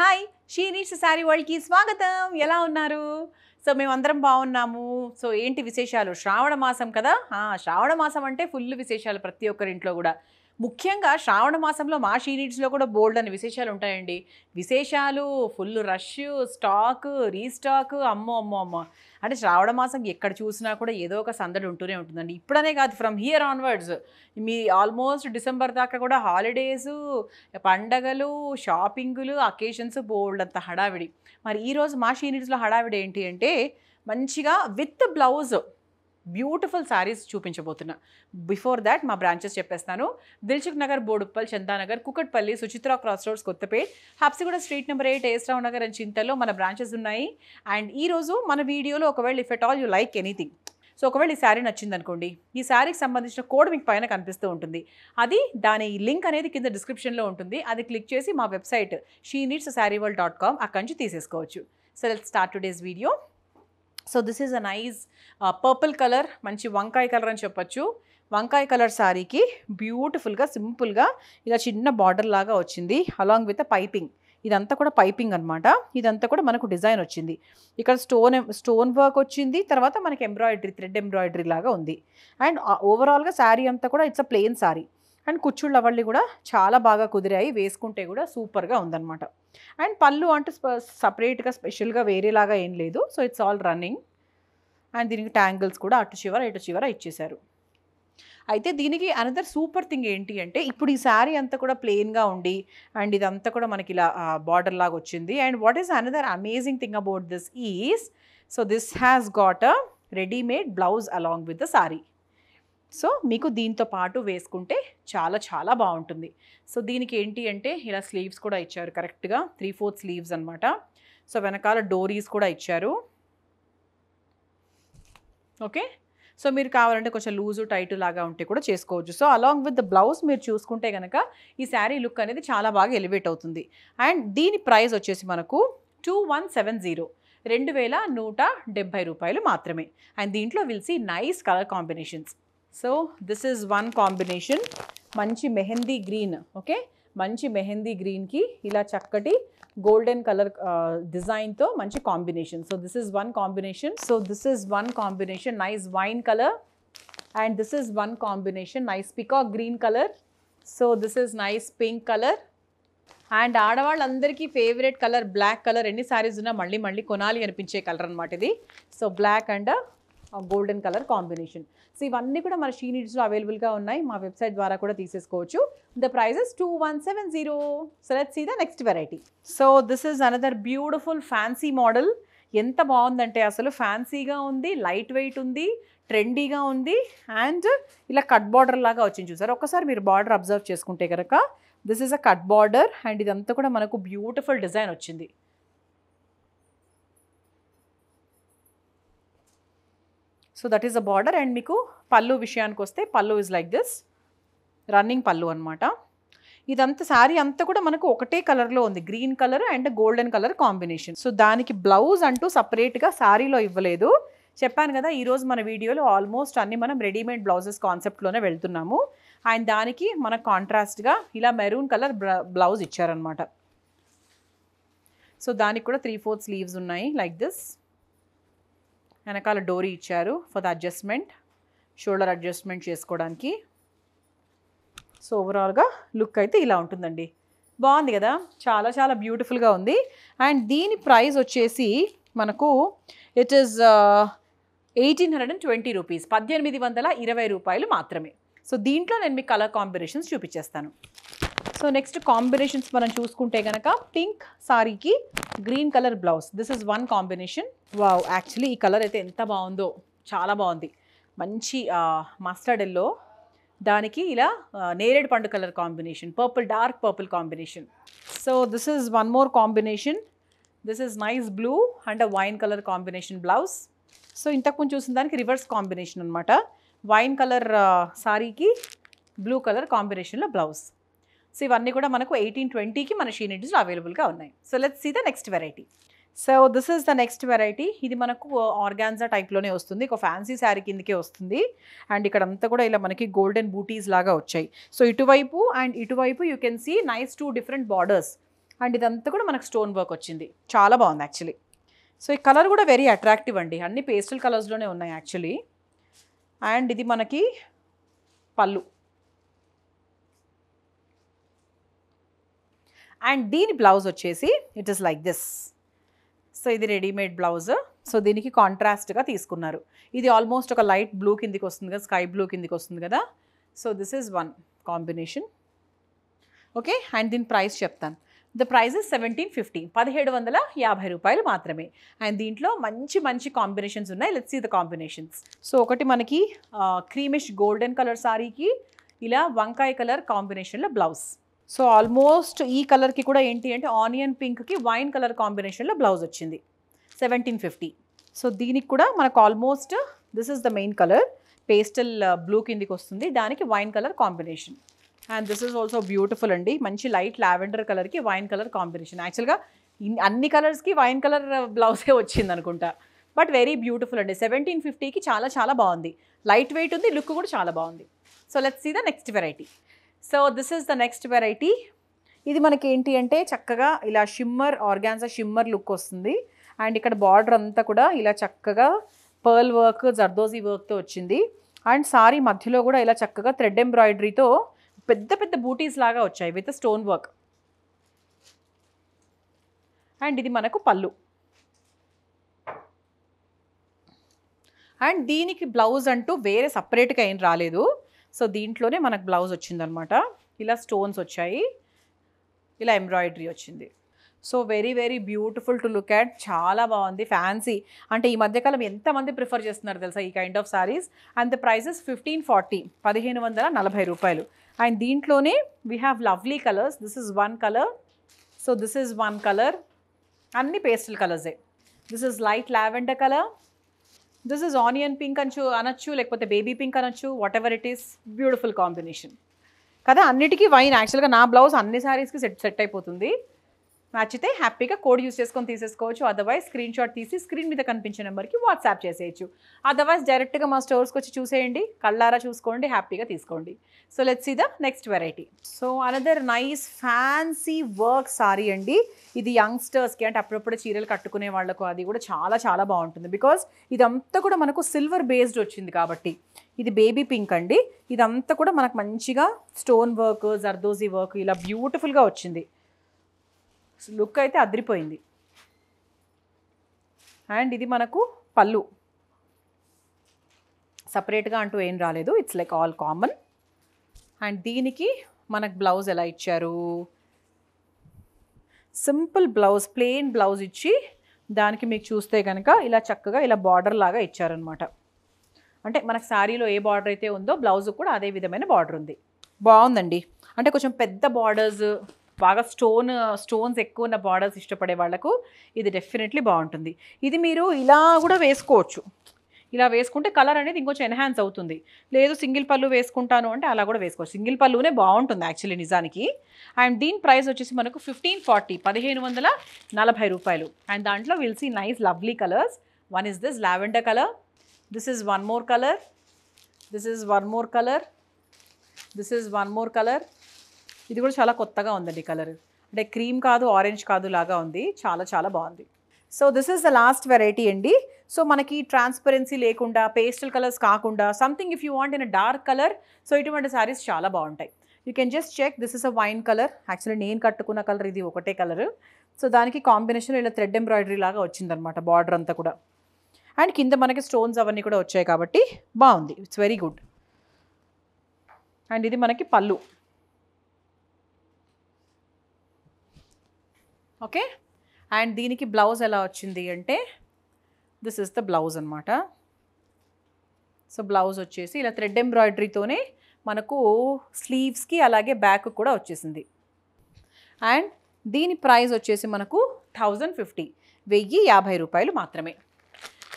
hi She Needs Sari వరల్డ్కి స్వాగతం ఎలా ఉన్నారు సో మేమందరం బాగున్నాము సో ఏంటి విశేషాలు శ్రావణ మాసం కదా శ్రావణ మాసం అంటే ఫుల్ విశేషాలు ప్రతి ఒక్కరింట్లో కూడా ముఖ్యంగా శ్రావణ మాసంలో మా షీరీడ్స్లో కూడా బోల్డ్ అని విశేషాలు ఉంటాయండి విశేషాలు ఫుల్ రష్ స్టాక్ రీస్టాక్ అమ్మో అమ్మో అమ్మో అంటే శ్రావణ మాసం ఎక్కడ చూసినా కూడా ఏదో ఒక సందడి ఉంటూనే ఉంటుందండి ఇప్పుడనే కాదు ఫ్రమ్ హియర్ ఆన్వర్డ్స్ మీ ఆల్మోస్ట్ డిసెంబర్ దాకా కూడా హాలిడేస్ పండగలు షాపింగులు అకేషన్స్ బోల్డ్ అంత హడావిడి మరి ఈరోజు మా షీరీడ్స్లో హడావిడి ఏంటి అంటే మంచిగా with blouse beautiful saris చూపించబోతున్నా before that మా బ్రాంచెస్ చెప్పేస్తాను Dilsukh Nagar Boduppal Chandanagar Kukatpally Suchitra cross roads Kothapet Habsiguda street number eight ఏస్రావు Nagar అని చింతల్లో మన బ్రాంచెస్ ఉన్నాయి అండ్ ఈరోజు మన వీడియోలో ఒకవేళ if at all you like anything so ఒకవేళ ఈ శారీ నచ్చింది అనుకోండి ఈ శారీకి సంబంధించిన కోడ్ మీకు పైన కనిపిస్తూ ఉంటుంది అది దాని లింక్ అనేది కింద డిస్క్రిప్షన్లో ఉంటుంది అది క్లిక్ చేసి మా website She Needs Sari World dot com అక్కడి నుంచి తీసేసుకోవచ్చు so let start today's video so this is a nice purple colour మంచి వంకాయ కలర్ అని చెప్పొచ్చు వంకాయ కలర్ శారీకి బ్యూటిఫుల్గా సింపుల్గా ఇలా చిన్న బార్డర్ లాగా వచ్చింది అలాంగ్ విత్ పైపింగ్ ఇదంతా కూడా పైపింగ్ అనమాట ఇదంతా కూడా మనకు డిజైన్ వచ్చింది ఇక్కడ స్టోన్ స్టోన్ వర్క్ వచ్చింది తర్వాత మనకి ఎంబ్రాయిడరీ థ్రెడ్ ఎంబ్రాయిడరీ లాగా ఉంది అండ్ ఓవరాల్గా శారీ అంతా కూడా it's a plain sari and కుచ్చుళ్ళ అవళ్ళు కూడా చాలా బాగా కుదిరాయి వేసుకుంటే కూడా సూపర్గా ఉందన్నమాట అండ్ పళ్ళు అంటే సపరేట్గా స్పెషల్గా వేరేలాగా ఏం లేదు so it's all running and దీనికి ట్యాంగిల్స్ కూడా అటు చివర ఇటు చివర ఇచ్చేశారు అయితే దీనికి అనదర్ సూపర్ థింగ్ ఏంటి అంటే ఇప్పుడు ఈ శారీ అంతా కూడా ప్లెయిన్గా ఉండి అండ్ ఇదంతా కూడా మనకి ఇలా బార్డర్ లాగా వచ్చింది and what is another amazing thing about this is so this has got a readymade blouse along with the sari so మీకు దీంతో పాటు వేసుకుంటే చాలా చాలా బాగుంటుంది సో దీనికి ఏంటి అంటే ఇలా స్లీవ్స్ కూడా ఇచ్చారు కరెక్ట్గా త్రీ ఫోర్త్ స్లీవ్స్ అనమాట సో వెనకాల డోరీస్ కూడా ఇచ్చారు ఓకే సో మీరు కావాలంటే కొంచెం లూజు టైట్ లాగా ఉంటే కూడా చేసుకోవచ్చు so along with the blouse మీరు చూసుకుంటే కనుక ఈ శారీ లుక్ అనేది చాలా బాగా ఎలివేట్ అవుతుంది అండ్ దీని ప్రైస్ వచ్చేసి మనకు టూ వన్ సెవెన్ జీరో రెండు వేల నూట డెబ్భై రూపాయలు మాత్రమే అండ్ దీంట్లో we'll see nice colour combinations so this is one combination మంచి మెహందీ గ్రీన్ ఓకే మంచి మెహందీ గ్రీన్కి ఇలా చక్కటి గోల్డెన్ కలర్ డిజైన్తో మంచి combination so this is one combination so this is one combination nice wine colour and this is one combination nice peacock green colour so this is nice pink colour and ఆడవాళ్ళందరికీ favourite colour black colour ఎన్ని సారీస్ ఉన్నా మళ్ళీ మళ్ళీ కొనాలి అనిపించే colour అనమాట ఇది so black and golden colour combination so ఇవన్నీ కూడా మన షీ నీడ్స్లో అవైలబుల్గా ఉన్నాయి మా వెబ్సైట్ ద్వారా కూడా తీసేసుకోవచ్చు the prices two one seven zero so let see the next variety so this is another beautiful fancy model ఎంత బాగుందంటే అసలు ఫ్యాన్సీగా ఉంది లైట్ వెయిట్ ఉంది ట్రెండీగా ఉంది అండ్ ఇలా కట్ బార్డర్ లాగా వచ్చింది చూసారు ఒకసారి మీరు బార్డర్ అబ్జర్వ్ చేసుకుంటే కనుక this is a cut border and ఇదంతా కూడా మనకు బ్యూటిఫుల్ డిజైన్ వచ్చింది so that is a border and మీకు పళ్ళు విషయానికి వస్తే పళ్ళు ఇస్ లైక్ దిస్ రన్నింగ్ పళ్ళు అనమాట ఇదంతా శారీ అంతా కూడా మనకు ఒకటే కలర్లో ఉంది green colour and golden colour combination so దానికి బ్లౌజ్ అంటూ సపరేట్గా శారీలో ఇవ్వలేదు చెప్పాను కదా ఈరోజు మన వీడియోలో ఆల్మోస్ట్ అన్ని మనం రెడీమేడ్ బ్లౌజెస్ కాన్సెప్ట్లోనే వెళ్తున్నాము అండ్ దానికి మన కాంట్రాస్ట్గా ఇలా మెరూన్ కలర్ బ్లౌజ్ ఇచ్చారనమాట సో దానికి కూడా త్రీ ఫోర్త్ స్లీవ్స్ ఉన్నాయి లైక్ దిస్ వెనకాల డోరీ ఇచ్చారు for the adjustment shoulder adjustment చేసుకోవడానికి సో ఓవరాల్గా లుక్ అయితే ఇలా ఉంటుందండి బాగుంది కదా చాలా చాలా బ్యూటిఫుల్గా ఉంది అండ్ దీని ప్రైస్ వచ్చేసి మనకు it is eighteen hundred and twenty rupees పద్దెనిమిది వందల ఇరవై రూపాయలు మాత్రమే సో దీంట్లో నేను మీకు కలర్ కాంబినేషన్స్ చూపించేస్తాను సో నెక్స్ట్ కాంబినేషన్స్ మనం చూసుకుంటే కనుక పింక్ సారీకి green colour blouse this is one combination wow actually ఈ కలర్ అయితే ఎంత బాగుందో చాలా బాగుంది మంచి మస్టర్డ్ ఎల్లో దానికి ఇలా నేరేడ్ పండు colour combination purple dark purple combination so this is one more combination this is nice blue and wine colour combination blouse so ముందు చూసిన దానికి రివర్స్ కాంబినేషన్ అనమాట వైన్ కలర్ సారీకి బ్లూ కలర్ కాంబినేషన్లో బ్లౌజ్ సో ఇవన్నీ కూడా మనకు ఎయిటీన్ ట్వంటీకి మన షీనిడ్స్లో అవైలబుల్గా ఉన్నాయి so let's see the next variety so this is the next variety ఇది మనకు ఆర్గాన్జా టైప్లోనే వస్తుంది ఒక ఫ్యాన్సీ శారీ కిందకే వస్తుంది అండ్ ఇక్కడ అంతా కూడా ఇలా మనకి గోల్డెన్ బూటీస్ లాగా వచ్చాయి సో ఇటువైపు అండ్ ఇటువైపు you can see nice two different borders and ఇదంతా కూడా మనకు స్టోన్ వర్క్ వచ్చింది చాలా బాగుంది యాక్చువల్లీ సో ఈ కలర్ కూడా వెరీ అట్రాక్టివ్ అండి అన్ని పేస్టల్ కలర్స్లోనే ఉన్నాయి యాక్చువల్లీ అండ్ ఇది మనకి పళ్ళు అండ్ దీని బ్లౌజ్ వచ్చేసి it is like this so ఇది రెడీమేడ్ బ్లౌజ్ సో దీనికి కాంట్రాస్ట్గా తీసుకున్నారు ఇది ఆల్మోస్ట్ ఒక లైట్ బ్లూ కిందికి వస్తుంది కదా స్కై బ్లూ కిందికి వస్తుంది కదా so this is one combination okay and దీని ప్రైస్ చెప్తాను the price is seventeen fifty పదిహేడు వందల యాభై రూపాయలు మాత్రమే అండ్ దీంట్లో మంచి మంచి కాంబినేషన్స్ ఉన్నాయి let's see the combinations so ఒకటి మనకి క్రీమిష్ గోల్డెన్ కలర్ శారీకి ఇలా వంకాయ కలర్ కాంబినేషన్లో బ్లౌజ్ సో ఆల్మోస్ట్ ఈ కలర్కి కూడా ఏంటి అంటే ఆనియన్ పింక్కి వైన్ కలర్ కాంబినేషన్లో బ్లౌజ్ వచ్చింది సెవెంటీన్ ఫిఫ్టీ సో దీనికి కూడా మనకు almost this is the main colour pastel blue కిందికి వస్తుంది దానికి wine colour combination and this is also beautiful అండి మంచి లైట్ లావెండర్ కలర్కి వైన్ కలర్ కాంబినేషన్ యాక్చువల్గా అన్ని కలర్స్కి వైన్ కలర్ బ్లౌజే వచ్చింది అనుకుంటా బట్ వెరీ బ్యూటిఫుల్ అండి సెవెంటీన్ ఫిఫ్టీకి చాలా చాలా బాగుంది లైట్ వెయిట్ ఉంది లుక్ కూడా చాలా బాగుంది so let's see the next variety so this is the next variety ఇది మనకి ఏంటి అంటే చక్కగా ఇలా షిమ్మర్ ఆర్గాన్సా షిమ్మర్ లుక్ వస్తుంది అండ్ ఇక్కడ బార్డర్ అంతా కూడా ఇలా చక్కగా పర్ల్ వర్క్ జర్దోజీ వర్క్తో వచ్చింది అండ్ సారీ మధ్యలో కూడా ఇలా చక్కగా థ్రెడ్ ఎంబ్రాయిడరీతో పెద్ద పెద్ద బూటీస్ లాగా వచ్చాయి విత్ స్టోన్ వర్క్ అండ్ ఇది మనకు పళ్ళు అండ్ దీనికి బ్లౌజ్ అంటూ వేరే సపరేట్గా ఏం రాలేదు సో దీంట్లోనే మనకు బ్లౌజ్ వచ్చిందనమాట ఇలా స్టోన్స్ వచ్చాయి ఇలా ఎంబ్రాయిడరీ వచ్చింది so very very beautiful to look at చాలా బాగుంది ఫ్యాన్సీ అంటే ఈ మధ్యకాలం ఎంతమంది ప్రిఫర్ చేస్తున్నారు తెలుసా ఈ kind of saris and the prices fifteen forty పదిహేను వందల నలభై రూపాయలు అండ్ దీంట్లోనే we have lovely colours this is one colour so this is one colour అన్ని పేస్టల్ కలర్సే this is light lavender colour this is onion pink అనొచ్చు అనొచ్చు లేకపోతే బేబీ పింక్ అనొచ్చు whatever it is beautiful combination కదా అన్నిటికీ wine యాక్చువల్గా నా బ్లౌజ్ అన్ని శారీస్కి సెట్ సెట్ అయిపోతుంది నచ్చితే హ్యాపీగా కోడ్ యూస్ చేసుకొని తీసేసుకోవచ్చు అదర్వైజ్ స్క్రీన్ షాట్ తీసి స్క్రీన్ మీద కనిపించే నెంబర్కి వాట్సాప్ చేసేయచ్చు అదర్వైజ్ డైరెక్ట్గా మా స్టోర్స్కి వచ్చి చూసేయండి కళ్ళారా చూసుకోండి హ్యాపీగా తీసుకోండి so let's see the next variety so another nice fancy work sari అండి ఇది యంగ్స్టర్స్కి అంటే అప్పుడప్పుడు చీరలు కట్టుకునే వాళ్ళకు అది కూడా చాలా చాలా బాగుంటుంది బికాస్ ఇదంతా కూడా మనకు సిల్వర్ బేస్డ్ వచ్చింది కాబట్టి ఇది బేబీ పింక్ అండి ఇదంతా కూడా మనకు మంచిగా స్టోన్ వర్క్ జర్దోజీ వర్క్ ఇలా బ్యూటిఫుల్గా వచ్చింది లుక్ అయితే అద్రిపోయింది అండ్ ఇది మనకు పళ్ళు సపరేట్గా అంటూ ఏం రాలేదు it's like all common and దీనికి మనకు బ్లౌజ్ ఎలా ఇచ్చారు సింపుల్ బ్లౌజ్ ప్లెయిన్ బ్లౌజ్ ఇచ్చి దానికి మీకు చూస్తే కనుక ఇలా చక్కగా ఇలా బార్డర్ లాగా ఇచ్చారనమాట అంటే మనకు శారీలో ఏ బార్డర్ అయితే ఉందో బ్లౌజ్ కూడా అదే విధమైన బార్డర్ ఉంది బాగుందండి అంటే కొంచెం పెద్ద బార్డర్స్ బాగా స్టోన్ స్టోన్స్ ఎక్కువ ఉన్న బార్డర్స్ ఇష్టపడే వాళ్ళకు ఇది డెఫినెట్లీ బాగుంటుంది ఇది మీరు ఇలా కూడా వేసుకోవచ్చు ఇలా వేసుకుంటే కలర్ అనేది ఇంకొంచెం ఎన్హాన్స్ అవుతుంది లేదు సింగిల్ పళ్ళు వేసుకుంటాను అంటే అలా కూడా వేసుకోవచ్చు సింగిల్ పళ్ళునే బాగుంటుంది యాక్చువల్లీ నిజానికి అండ్ దీని ప్రైస్ వచ్చేసి మనకు ఫిఫ్టీన్ ఫార్టీ పదిహేను వందల నలభై రూపాయలు అండ్ దాంట్లో will see nice lovely colours one is this lavender colour this is one more colour this is one more colour this is one more colour ఇది కూడా చాలా కొత్తగా ఉందండి కలర్ అంటే క్రీమ్ కాదు ఆరెంజ్ కాదు లాగా ఉంది చాలా చాలా బాగుంది so this is the last variety అండి సో మనకి ట్రాన్స్పరెన్సీ లేకుండా పేస్టల్ కలర్స్ కాకుండా something if you want in a dark colour so ఇటువంటి శారీస్ చాలా బాగుంటాయి you can just check this is a wine colour actually నేను కట్టుకున్న కలర్ ఇది ఒకటే కలర్ సో దానికి కాంబినేషన్ ఇలా థ్రెడ్ ఎంబ్రాయిడరీ లాగా వచ్చిందనమాట బార్డర్ అంతా కూడా అండ్ కింద మనకి స్టోన్స్ అవన్నీ కూడా వచ్చాయి కాబట్టి బాగుంది ఇట్స్ వెరీ గుడ్ అండ్ ఇది మనకి పళ్ళు ఓకే అండ్ దీనికి బ్లౌజ్ ఎలా వచ్చింది అంటే దిస్ ఇస్ ద బ్లౌజ్ అనమాట సో బ్లౌజ్ వచ్చేసి ఇలా థ్రెడ్ ఎంబ్రాయిడరీతోనే మనకు స్లీవ్స్కి అలాగే బ్యాక్ కూడా వచ్చేసింది అండ్ దీని ప్రైస్ వచ్చేసి మనకు థౌజండ్ ఫిఫ్టీ వెయ్యి యాభై రూపాయలు మాత్రమే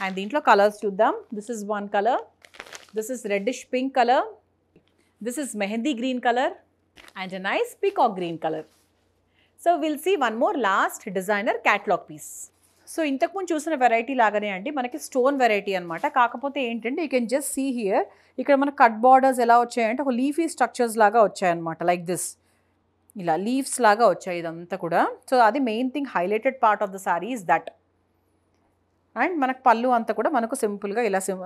అండ్ దీంట్లో కలర్స్ చూద్దాం this is one colour this is reddish pink colour this is mehndi green colour and a nice peacock green colour so will see one more last designer catalogue piece so ఇంతకుముందు చూసిన variety లాగానే అండి మనకి stone variety అనమాట కాకపోతే ఏంటంటే you can just see here ఇక్కడ మన కట్ బార్డర్స్ ఎలా వచ్చాయంటే ఒక లీఫీ స్ట్రక్చర్స్ లాగా వచ్చాయన్నమాట లైక్ దిస్ ఇలా లీవ్స్ లాగా వచ్చాయి ఇదంతా కూడా సో అది main thing highlighted part of the sari is that and మనకు పళ్ళు అంతా కూడా మనకు సింపుల్గా ఇలా సిం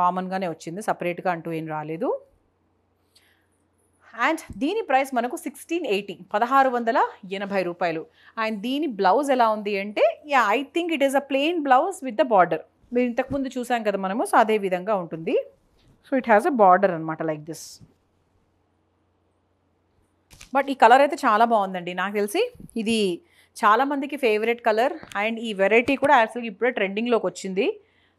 కామన్గానే వచ్చింది సపరేట్గా అంటూ ఏం రాలేదు అండ్ దీని ప్రైస్ మనకు సిక్స్టీన్ ఎయిటీ పదహారు వందల ఎనభై రూపాయలు అండ్ దీని బ్లౌజ్ ఎలా ఉంది అంటే I think it is a plain blouse with the border మీరు ఇంతకుముందు చూసాం కదా మనము సో అదే విధంగా ఉంటుంది so it has a border అనమాట లైక్ దిస్ బట్ ఈ కలర్ అయితే చాలా బాగుందండి నాకు తెలిసి ఇది చాలామందికి ఫేవరెట్ కలర్ అండ్ ఈ వెరైటీ కూడా యాక్చువల్గా ఇప్పుడే ట్రెండింగ్లోకి వచ్చింది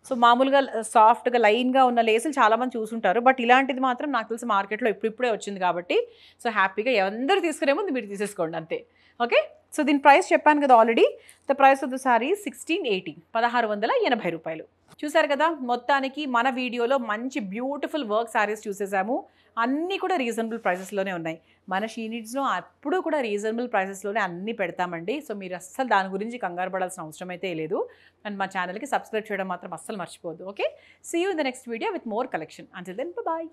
సో మామూలుగా సాఫ్ట్గా లైన్గా ఉన్న లేసులు చాలామంది చూసుంటారు బట్ ఇలాంటిది మాత్రం నాకు తెలిసి మార్కెట్లో ఇప్పుడిప్పుడే వచ్చింది కాబట్టి సో హ్యాపీగా ఎవరు తీసుకునే ముందు మీరు తీసేసుకోండి అంతే ఓకే సో దీని ప్రైస్ చెప్పాను కదా already the price of the sari sixteen eighty పదహారు వందల ఎనభై రూపాయలు చూసారు కదా మొత్తానికి మన వీడియోలో మంచి బ్యూటిఫుల్ వర్క్ శారీస్ చూసేసాము అన్నీ కూడా రీజనబుల్ ప్రైసెస్లోనే ఉన్నాయి మన షీనిట్స్లో అప్పుడు కూడా రీజనబుల్ ప్రైసెస్లోనే అన్నీ పెడతామండి సో మీరు అస్సలు దాని గురించి కంగారు పడాల్సిన అవసరం అయితే లేదు అండ్ మా ఛానల్కి సబ్స్క్రైబ్ చేయడం మాత్రం అస్సలు మర్చిపోదు okay see you in the next video with more collection అంటే దెన్ బాయ్